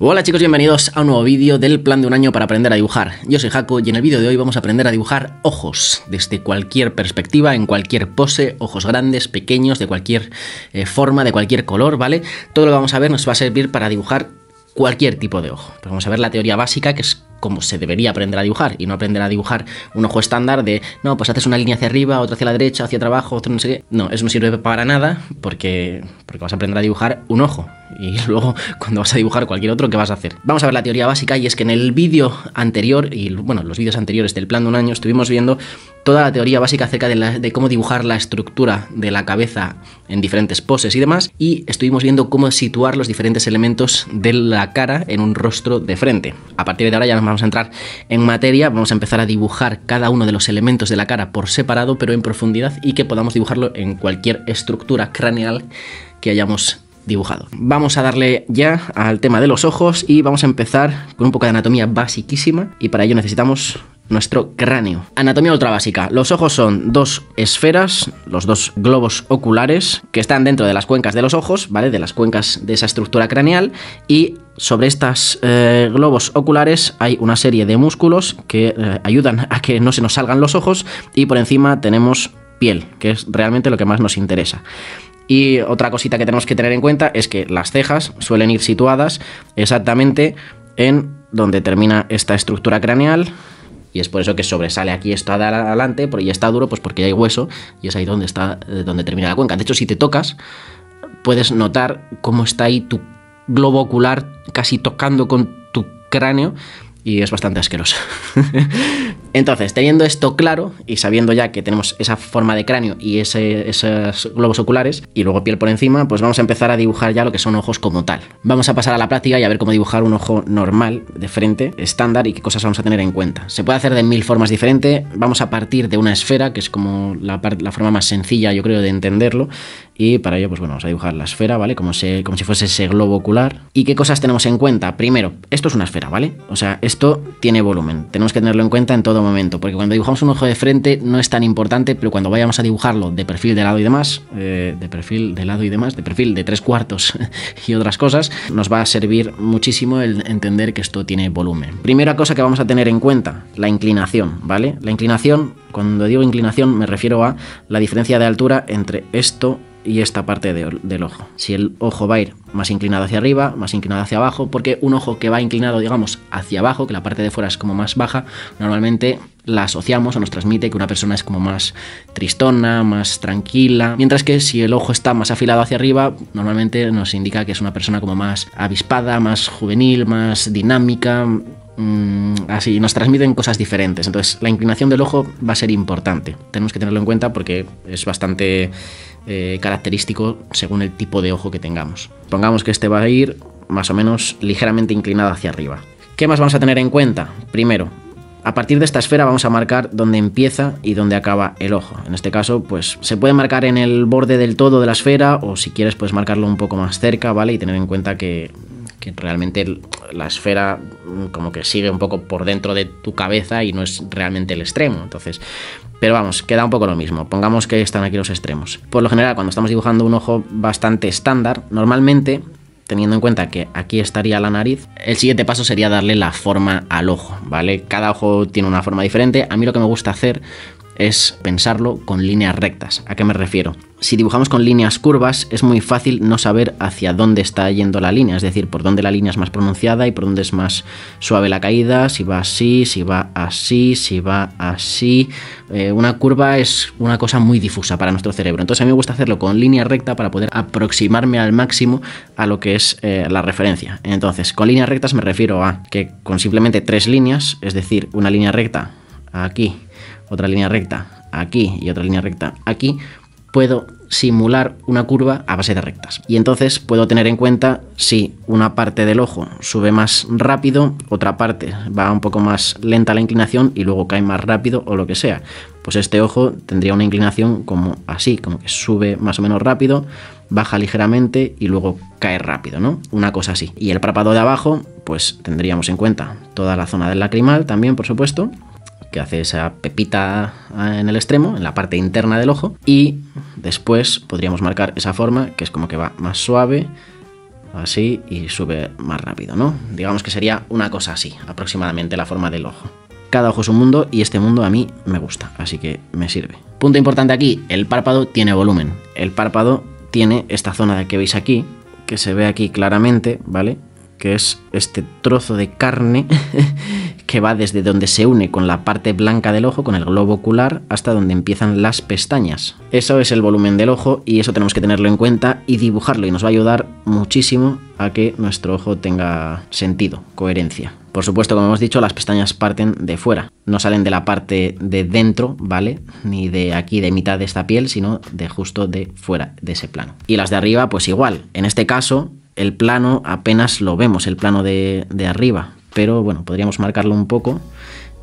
Hola chicos, bienvenidos a un nuevo vídeo del plan de un año para aprender a dibujar. Yo soy Jaco y en el vídeo de hoy vamos a aprender a dibujar ojos desde cualquier perspectiva, en cualquier pose, ojos grandes, pequeños, de cualquier eh, forma, de cualquier color, ¿vale? Todo lo que vamos a ver nos va a servir para dibujar cualquier tipo de ojo. vamos a ver la teoría básica que es como se debería aprender a dibujar y no aprender a dibujar un ojo estándar de, no, pues haces una línea hacia arriba, otra hacia la derecha, hacia abajo, otro no sé qué. No, eso no sirve para nada porque, porque vas a aprender a dibujar un ojo y luego cuando vas a dibujar cualquier otro, ¿qué vas a hacer? Vamos a ver la teoría básica y es que en el vídeo anterior, y bueno, los vídeos anteriores del plan de un año, estuvimos viendo toda la teoría básica acerca de, de cómo dibujar la estructura de la cabeza en diferentes poses y demás, y estuvimos viendo cómo situar los diferentes elementos de la cara en un rostro de frente. A partir de ahora ya nos vamos a entrar en materia, vamos a empezar a dibujar cada uno de los elementos de la cara por separado, pero en profundidad y que podamos dibujarlo en cualquier estructura craneal que hayamos dibujado. Vamos a darle ya al tema de los ojos y vamos a empezar con un poco de anatomía basiquísima y para ello necesitamos nuestro cráneo. Anatomía ultra básica, Los ojos son dos esferas, los dos globos oculares, que están dentro de las cuencas de los ojos, ¿vale? De las cuencas de esa estructura craneal. Y sobre estos eh, globos oculares hay una serie de músculos que eh, ayudan a que no se nos salgan los ojos. Y por encima tenemos piel, que es realmente lo que más nos interesa. Y otra cosita que tenemos que tener en cuenta es que las cejas suelen ir situadas exactamente en donde termina esta estructura craneal, y es por eso que sobresale aquí esto adelante y está duro, pues porque hay hueso y es ahí donde, está, eh, donde termina la cuenca. De hecho, si te tocas, puedes notar cómo está ahí tu globo ocular casi tocando con tu cráneo y es bastante asqueroso. Entonces, teniendo esto claro y sabiendo ya que tenemos esa forma de cráneo y ese, esos globos oculares y luego piel por encima, pues vamos a empezar a dibujar ya lo que son ojos como tal. Vamos a pasar a la práctica y a ver cómo dibujar un ojo normal, de frente, estándar y qué cosas vamos a tener en cuenta. Se puede hacer de mil formas diferentes, vamos a partir de una esfera, que es como la, forma más sencilla yo creo de entenderlo, y para ello pues bueno, vamos a dibujar la esfera, ¿vale? Como, como si fuese ese globo ocular. ¿Y qué cosas tenemos en cuenta? Primero, esto es una esfera, ¿vale? O sea, esto tiene volumen, tenemos que tenerlo en cuenta en todo momento, porque cuando dibujamos un ojo de frente no es tan importante, pero cuando vayamos a dibujarlo de perfil de lado y demás, eh, de perfil de lado y demás, de perfil de tres cuartos y otras cosas, nos va a servir muchísimo el entender que esto tiene volumen. Primera cosa que vamos a tener en cuenta, la inclinación, ¿vale? La inclinación, cuando digo inclinación me refiero a la diferencia de altura entre esto y esta parte del ojo. Si el ojo va a ir más inclinado hacia arriba, más inclinado hacia abajo, porque un ojo que va inclinado, digamos, hacia abajo, que la parte de fuera es como más baja, normalmente la asociamos o nos transmite que una persona es como más tristona, más tranquila, mientras que si el ojo está más afilado hacia arriba, normalmente nos indica que es una persona como más avispada, más juvenil, más dinámica, mm, así, nos transmiten cosas diferentes. Entonces, la inclinación del ojo va a ser importante. Tenemos que tenerlo en cuenta porque es bastante eh, característico según el tipo de ojo que tengamos. Pongamos que este va a ir más o menos ligeramente inclinado hacia arriba. ¿Qué más vamos a tener en cuenta? Primero, a partir de esta esfera vamos a marcar dónde empieza y dónde acaba el ojo. En este caso, pues se puede marcar en el borde del todo de la esfera o si quieres puedes marcarlo un poco más cerca, ¿vale? Y tener en cuenta que realmente la esfera mm, como que sigue un poco por dentro de tu cabeza y no es realmente el extremo. Entonces, pero vamos, queda un poco lo mismo. Pongamos que están aquí los extremos. Por lo general, cuando estamos dibujando un ojo bastante estándar, normalmente teniendo en cuenta que aquí estaría la nariz, el siguiente paso sería darle la forma al ojo, ¿vale? Cada ojo tiene una forma diferente. A mí lo que me gusta hacer es pensarlo con líneas rectas. ¿A qué me refiero? Si dibujamos con líneas curvas es muy fácil no saber hacia dónde está yendo la línea, es decir, por dónde la línea es más pronunciada y por dónde es más suave la caída, si va así, si va así, si va así. Eh, una curva es una cosa muy difusa para nuestro cerebro, entonces a mí me gusta hacerlo con línea recta para poder aproximarme al máximo a lo que es eh, la referencia. Entonces, con líneas rectas me refiero a que con simplemente tres líneas, es decir, una línea recta aquí otra línea recta aquí y otra línea recta aquí, puedo simular una curva a base de rectas. Y entonces puedo tener en cuenta si una parte del ojo sube más rápido, otra parte va un poco más lenta la inclinación y luego cae más rápido o lo que sea. Pues este ojo tendría una inclinación como así, como que sube más o menos rápido, baja ligeramente y luego cae rápido, ¿no? Una cosa así. Y el párpado de abajo, pues tendríamos en cuenta toda la zona del lacrimal también, por supuesto, que hace esa pepita ah, en el extremo, en la parte interna del ojo, y después podríamos marcar esa forma, que es como que va más suave, así, y sube más rápido, ¿no? Digamos que sería una cosa así, aproximadamente la forma del ojo. Cada ojo es un mundo y este mundo a mí me gusta, así que me sirve. Punto importante aquí, el párpado tiene volumen. El párpado tiene esta zona que veis aquí, que se ve aquí claramente, ¿vale? que es este trozo de carne que va desde donde se une con la parte blanca del ojo, con el globo ocular, hasta donde empiezan las pestañas. Eso es el volumen del ojo y eso tenemos que tenerlo en cuenta y dibujarlo y nos va a ayudar muchísimo a que nuestro ojo tenga sentido, coherencia. Por supuesto, como hemos dicho, las pestañas parten de fuera, no salen de la parte de dentro, ¿vale? Ni de aquí, de mitad de esta piel, sino de justo de fuera de ese plano. Y las de arriba, pues igual. En este caso, el plano apenas lo vemos, el plano de, de arriba, pero bueno, podríamos marcarlo un poco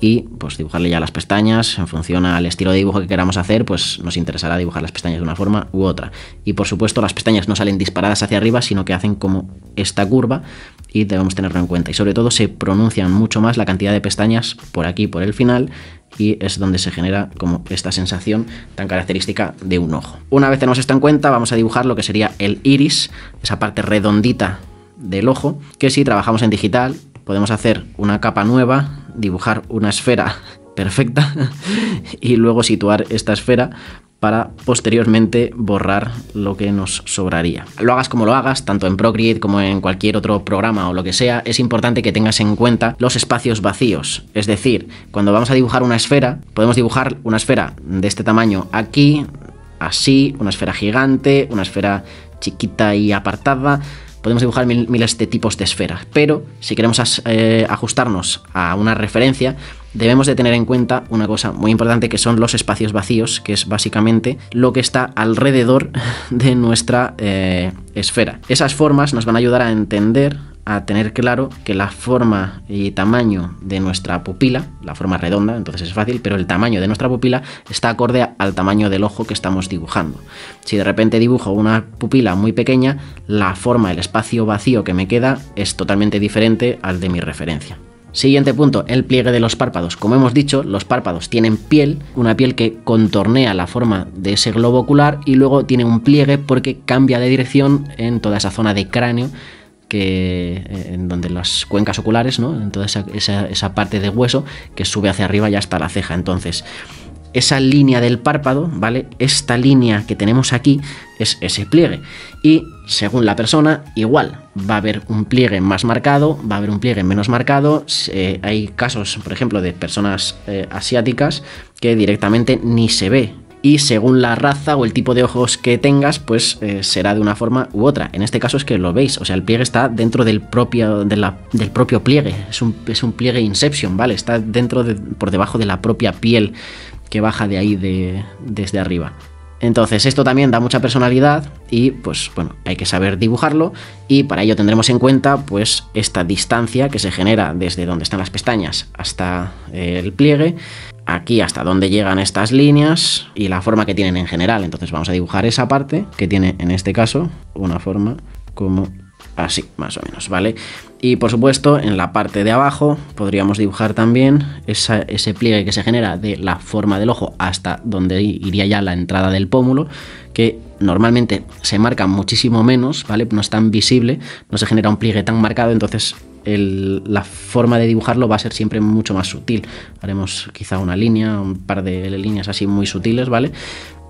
y pues dibujarle ya las pestañas en función al estilo de dibujo que queramos hacer pues nos interesará dibujar las pestañas de una forma u otra y por supuesto las pestañas no salen disparadas hacia arriba sino que hacen como esta curva y debemos tenerlo en cuenta y sobre todo se pronuncian mucho más la cantidad de pestañas por aquí por el final y es donde se genera como esta sensación tan característica de un ojo. Una vez tenemos esto en cuenta, vamos a dibujar lo que sería el iris, esa parte redondita del ojo, que si trabajamos en digital podemos hacer una capa nueva, dibujar una esfera perfecta y luego situar esta esfera para posteriormente borrar lo que nos sobraría. Lo hagas como lo hagas, tanto en Procreate como en cualquier otro programa o lo que sea, es importante que tengas en cuenta los espacios vacíos. Es decir, cuando vamos a dibujar una esfera, podemos dibujar una esfera de este tamaño aquí, así, una esfera gigante, una esfera chiquita y apartada. Podemos dibujar miles de tipos de esferas, pero si queremos eh, ajustarnos a una referencia, debemos de tener en cuenta una cosa muy importante que son los espacios vacíos, que es básicamente lo que está alrededor de nuestra eh, esfera. Esas formas nos van a ayudar a entender a tener claro que la forma y tamaño de nuestra pupila, la forma redonda, entonces es fácil, pero el tamaño de nuestra pupila está acorde al tamaño del ojo que estamos dibujando. Si de repente dibujo una pupila muy pequeña, la forma, el espacio vacío que me queda es totalmente diferente al de mi referencia. Siguiente punto, el pliegue de los párpados. Como hemos dicho, los párpados tienen piel, una piel que contornea la forma de ese globo ocular y luego tiene un pliegue porque cambia de dirección en toda esa zona de cráneo que eh, en donde las cuencas oculares, ¿no? en toda esa, parte de hueso que sube hacia arriba y hasta la ceja. Entonces, esa línea del párpado, ¿vale? Esta línea que tenemos aquí es ese pliegue. Y según la persona, igual. Va a haber un pliegue más marcado, va a haber un pliegue menos marcado. hay casos, por ejemplo, de personas eh, asiáticas que directamente ni se ve. Y según la raza o el tipo de ojos que tengas, pues eh, será de una forma u otra. En este caso es que lo veis, o sea, el pliegue está dentro del propio, del propio pliegue. Es un, pliegue Inception, ¿vale? Está dentro, de, por debajo de la propia piel que baja de ahí desde arriba. Entonces esto también da mucha personalidad y pues bueno, hay que saber dibujarlo y para ello tendremos en cuenta pues esta distancia que se genera desde donde están las pestañas hasta eh, el pliegue, aquí hasta donde llegan estas líneas y la forma que tienen en general. Entonces vamos a dibujar esa parte que tiene en este caso una forma como así, más o menos, ¿vale? Y por supuesto, en la parte de abajo podríamos dibujar también ese pliegue que se genera de la forma del ojo hasta donde iría ya la entrada del pómulo, que normalmente se marca muchísimo menos, ¿vale? No es tan visible, no se genera un pliegue tan marcado, entonces la forma de dibujarlo va a ser siempre mucho más sutil. Haremos quizá una línea, un par de líneas así muy sutiles, ¿vale?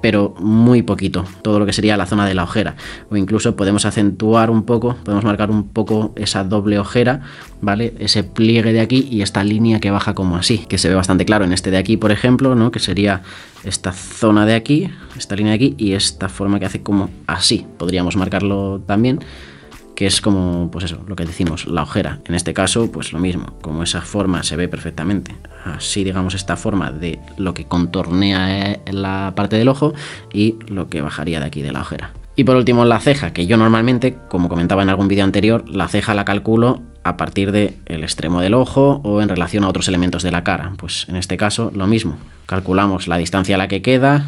pero muy poquito, todo lo que sería la zona de la ojera. O incluso podemos acentuar un poco, podemos marcar un poco esa doble ojera, ¿vale? Ese pliegue de aquí y esta línea que baja como así, que se ve bastante claro en este de aquí, por ejemplo, ¿no? Que sería esta zona de aquí, esta línea de aquí y esta forma que hace como así. Podríamos marcarlo también que es como, pues eso, lo que decimos, la ojera. En este caso, pues lo mismo, como esa forma se ve perfectamente, así digamos esta forma de lo que contornea eh, la parte del ojo y lo que bajaría de aquí de la ojera. Y por último, la ceja, que yo normalmente, como comentaba en algún vídeo anterior, la ceja la calculo a partir del el extremo del ojo o en relación a otros elementos de la cara. Pues en este caso, lo mismo. Calculamos la distancia a la que queda,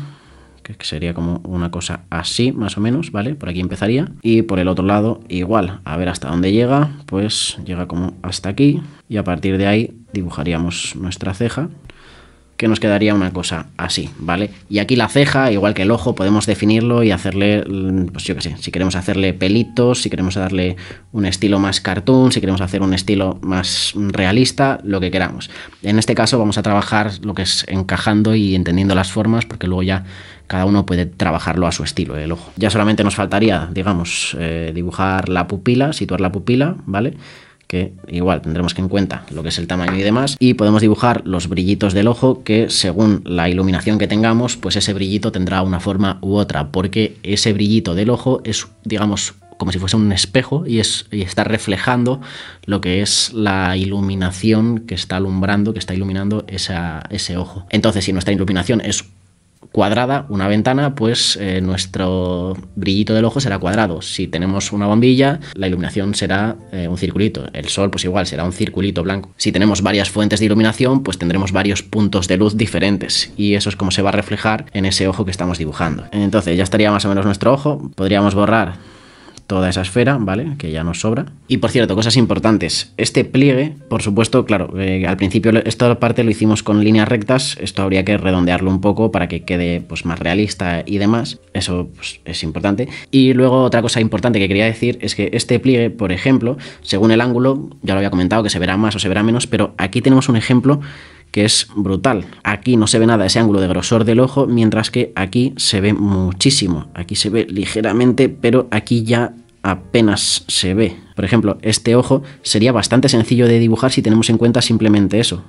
que sería como una cosa así, más o menos, ¿vale? Por aquí empezaría. Y por el otro lado, igual, a ver hasta dónde llega, pues llega como hasta aquí. Y a partir de ahí dibujaríamos nuestra ceja, que nos quedaría una cosa así, ¿vale? Y aquí la ceja, igual que el ojo, podemos definirlo y hacerle, mm, pues yo qué sé, si queremos hacerle pelitos, si queremos darle un estilo más cartoon, si queremos hacer un estilo más mm, realista, lo que queramos. En este caso vamos a trabajar lo que es encajando y entendiendo las formas, porque luego ya cada uno puede trabajarlo a su estilo, el ojo. Ya solamente nos faltaría, digamos, eh, dibujar la pupila, situar la pupila, ¿vale? que igual tendremos que en cuenta lo que es el tamaño y demás, y podemos dibujar los brillitos del ojo que según la iluminación que tengamos, pues ese brillito tendrá una forma u otra, porque ese brillito del ojo es, digamos, como si fuese un espejo y, es, y está reflejando lo que es la iluminación que está alumbrando, que está iluminando esa, ese ojo. Entonces, si nuestra iluminación es cuadrada una ventana, pues eh, nuestro brillito del ojo será cuadrado. Si tenemos una bombilla, la iluminación será eh, un circulito. El sol, pues igual, será un circulito blanco. Si tenemos varias fuentes de iluminación, pues tendremos varios puntos de luz diferentes. Y eso es como se va a reflejar en ese ojo que estamos dibujando. Entonces ya estaría más o menos nuestro ojo. Podríamos borrar toda esa esfera, ¿vale? Que ya nos sobra. Y por cierto, cosas importantes. Este pliegue, por supuesto, claro, eh, al principio esta parte lo hicimos con líneas rectas, esto habría que redondearlo un poco para que quede pues, más realista y demás, eso pues, es importante. Y luego otra cosa importante que quería decir es que este pliegue, por ejemplo, según el ángulo, ya lo había comentado, que se verá más o se verá menos, pero aquí tenemos un ejemplo que es brutal. Aquí no se ve nada ese ángulo de grosor del ojo, mientras que aquí se ve muchísimo. Aquí se ve ligeramente, pero aquí ya apenas se ve. Por ejemplo, este ojo sería bastante sencillo de dibujar si tenemos en cuenta simplemente eso,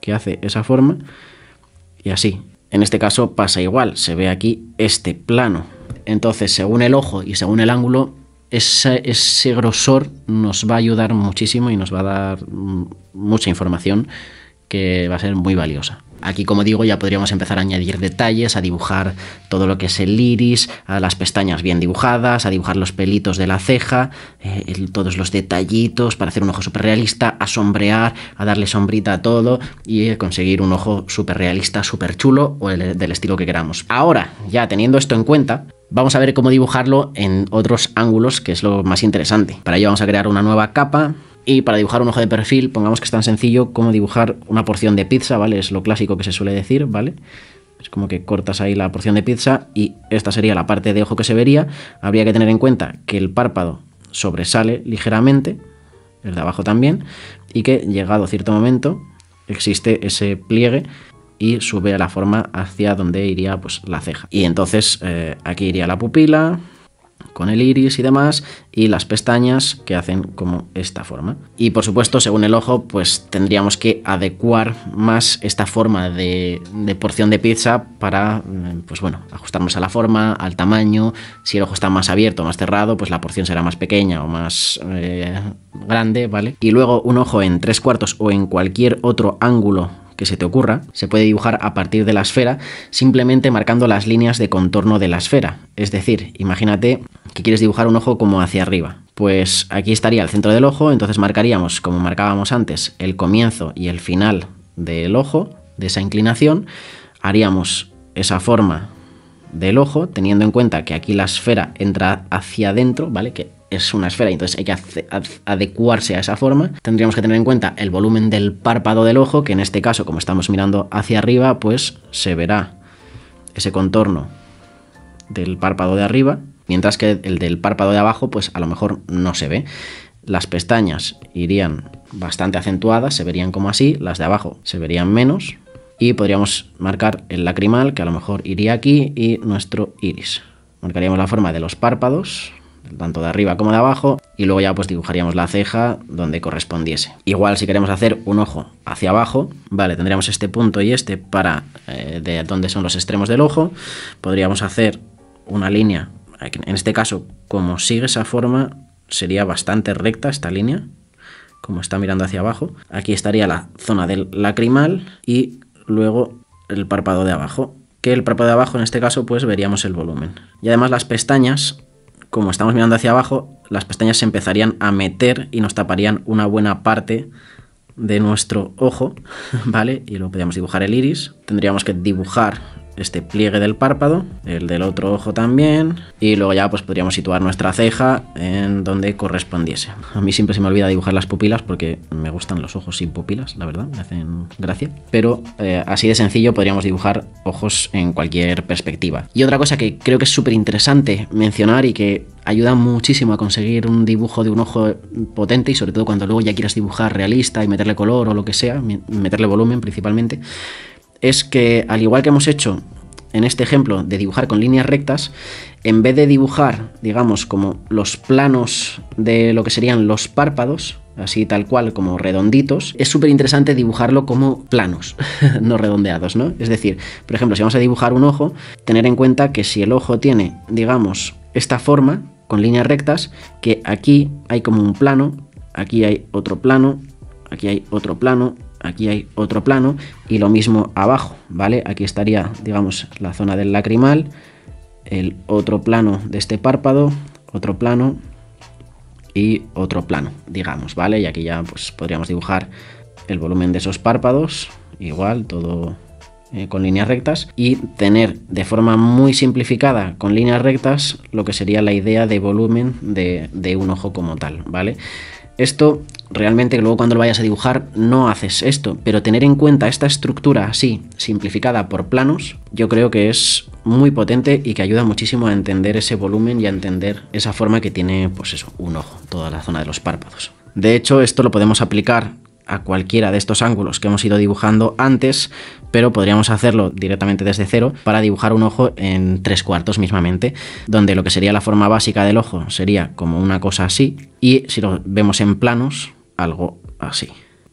que hace esa forma y así. En este caso pasa igual, se ve aquí este plano. Entonces, según el ojo y según el ángulo, ese, ese grosor nos va a ayudar muchísimo y nos va a dar mm, mucha información que va a ser muy valiosa. Aquí, como digo, ya podríamos empezar a añadir detalles, a dibujar todo lo que es el iris, a las pestañas bien dibujadas, a dibujar los pelitos de la ceja, eh, todos los detallitos para hacer un ojo súper realista, a sombrear, a darle sombrita a todo y eh, conseguir un ojo súper realista, súper chulo o del estilo que queramos. Ahora, ya teniendo esto en cuenta, Vamos a ver cómo dibujarlo en otros ángulos, que es lo más interesante. Para ello vamos a crear una nueva capa y para dibujar un ojo de perfil, pongamos que es tan sencillo como dibujar una porción de pizza, ¿vale? Es lo clásico que se suele decir, ¿vale? Es como que cortas ahí la porción de pizza y esta sería la parte de ojo que se vería. Habría que tener en cuenta que el párpado sobresale ligeramente, el de abajo también, y que llegado a cierto momento existe ese pliegue y sube a la forma hacia donde iría pues, la ceja. Y entonces eh, aquí iría la pupila, con el iris y demás, y las pestañas que hacen como esta forma. Y por supuesto, según el ojo, pues tendríamos que adecuar más esta forma de, porción de pizza para, mm, pues bueno, ajustarnos a la forma, al tamaño. Si el ojo está más abierto o más cerrado, pues la porción será más pequeña o más eh, grande, ¿vale? Y luego un ojo en tres cuartos o en cualquier otro ángulo que se te ocurra. Se puede dibujar a partir de la esfera simplemente marcando las líneas de contorno de la esfera. Es decir, imagínate que quieres dibujar un ojo como hacia arriba. Pues aquí estaría el centro del ojo, entonces marcaríamos, como marcábamos antes, el comienzo y el final del ojo, de esa inclinación. Haríamos esa forma del ojo, teniendo en cuenta que aquí la esfera entra hacia adentro, ¿vale? Que es una esfera, entonces hay que adecuarse a esa forma. Tendríamos que tener en cuenta el volumen del párpado del ojo, que en este caso, como estamos mirando hacia arriba, pues se verá ese contorno del párpado de arriba, mientras que el del párpado de abajo, pues a lo mejor no se ve. Las pestañas irían bastante acentuadas, se verían como así, las de abajo se verían menos, y podríamos marcar el lacrimal, que a lo mejor iría aquí, y nuestro iris. Marcaríamos la forma de los párpados, tanto de arriba como de abajo, y luego ya pues dibujaríamos la ceja donde correspondiese. Igual si queremos hacer un ojo hacia abajo, vale, tendríamos este punto y este para eh, de donde son los extremos del ojo, podríamos hacer una línea, en este caso como sigue esa forma, sería bastante recta esta línea, como está mirando hacia abajo, aquí estaría la zona del lacrimal y luego el párpado de abajo que el párpado de abajo en este caso pues veríamos el volumen. Y además las pestañas como estamos mirando hacia abajo, las pestañas se empezarían a meter y nos taparían una buena parte de nuestro ojo, ¿vale? Y luego podríamos dibujar el iris. Tendríamos que dibujar este pliegue del párpado, el del otro ojo también, y luego ya pues podríamos situar nuestra ceja en donde correspondiese. A mí siempre se me olvida dibujar las pupilas porque me gustan los ojos sin pupilas, la verdad, me hacen gracia, pero eh, así de sencillo podríamos dibujar ojos en cualquier perspectiva. Y otra cosa que creo que es súper interesante mencionar y que ayuda muchísimo a conseguir un dibujo de un ojo potente y sobre todo cuando luego ya quieras dibujar realista y meterle color o lo que sea, meterle volumen principalmente, es que, al igual que hemos hecho en este ejemplo de dibujar con líneas rectas, en vez de dibujar, digamos, como los planos de lo que serían los párpados, así tal cual como redonditos, es súper interesante dibujarlo como planos, no redondeados, ¿no? Es decir, por ejemplo, si vamos a dibujar un ojo, tener en cuenta que si el ojo tiene, digamos, esta forma con líneas rectas, que aquí hay como un plano, aquí hay otro plano, aquí hay otro plano, aquí hay otro plano y lo mismo abajo, ¿vale? Aquí estaría, digamos, la zona del lacrimal, el otro plano de este párpado, otro plano y otro plano, digamos, ¿vale? Y aquí ya pues, podríamos dibujar el volumen de esos párpados, igual, todo eh, con líneas rectas, y tener de forma muy simplificada con líneas rectas lo que sería la idea de volumen de un ojo como tal, ¿vale? Esto realmente luego cuando lo vayas a dibujar no haces esto, pero tener en cuenta esta estructura así, simplificada por planos, yo creo que es muy potente y que ayuda muchísimo a entender ese volumen y a entender esa forma que tiene, pues eso, un ojo, toda la zona de los párpados. De hecho, esto lo podemos aplicar a cualquiera de estos ángulos que hemos ido dibujando antes, pero podríamos hacerlo directamente desde cero para dibujar un ojo en tres cuartos mismamente, donde lo que sería la forma básica del ojo sería como una cosa así, y si lo vemos en planos, algo así.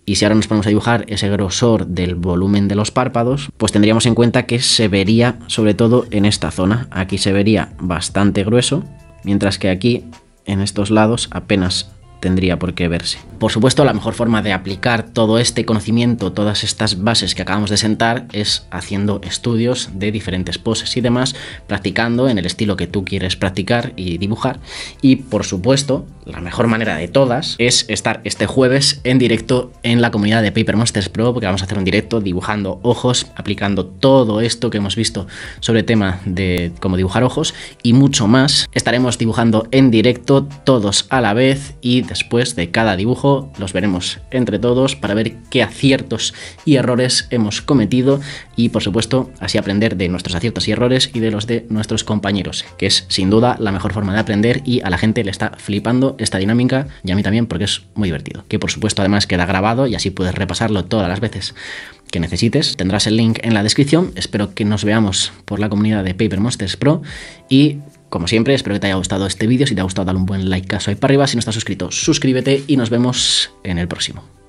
Y si ahora nos ponemos a dibujar ese grosor del volumen de los párpados, pues tendríamos en cuenta que se vería sobre todo en esta zona. Aquí se vería bastante grueso, mientras que aquí, en estos lados, apenas tendría por qué verse. Por supuesto, la mejor forma de aplicar todo este conocimiento, todas estas bases que acabamos de sentar, es haciendo estudios de diferentes poses y demás, practicando en el estilo que tú quieres practicar y dibujar. Y por supuesto, la mejor manera de todas es estar este jueves en directo en la comunidad de Paper Monsters Pro, porque vamos a hacer un directo dibujando ojos, aplicando todo esto que hemos visto sobre tema de cómo dibujar ojos y mucho más. Estaremos dibujando en directo todos a la vez y después de cada dibujo los veremos entre todos para ver qué aciertos y errores hemos cometido y por supuesto así aprender de nuestros aciertos y errores y de los de nuestros compañeros, que es sin duda la mejor forma de aprender y a la gente le está flipando esta dinámica y a mí también porque es muy divertido, que por supuesto además queda grabado y así puedes repasarlo todas las veces que necesites. Tendrás el link en la descripción, espero que nos veamos por la comunidad de Paper Monsters Pro y como siempre, espero que te haya gustado este vídeo. Si te ha gustado, dale un buen like, caso ahí para arriba. Si no estás suscrito, suscríbete y nos vemos en el próximo.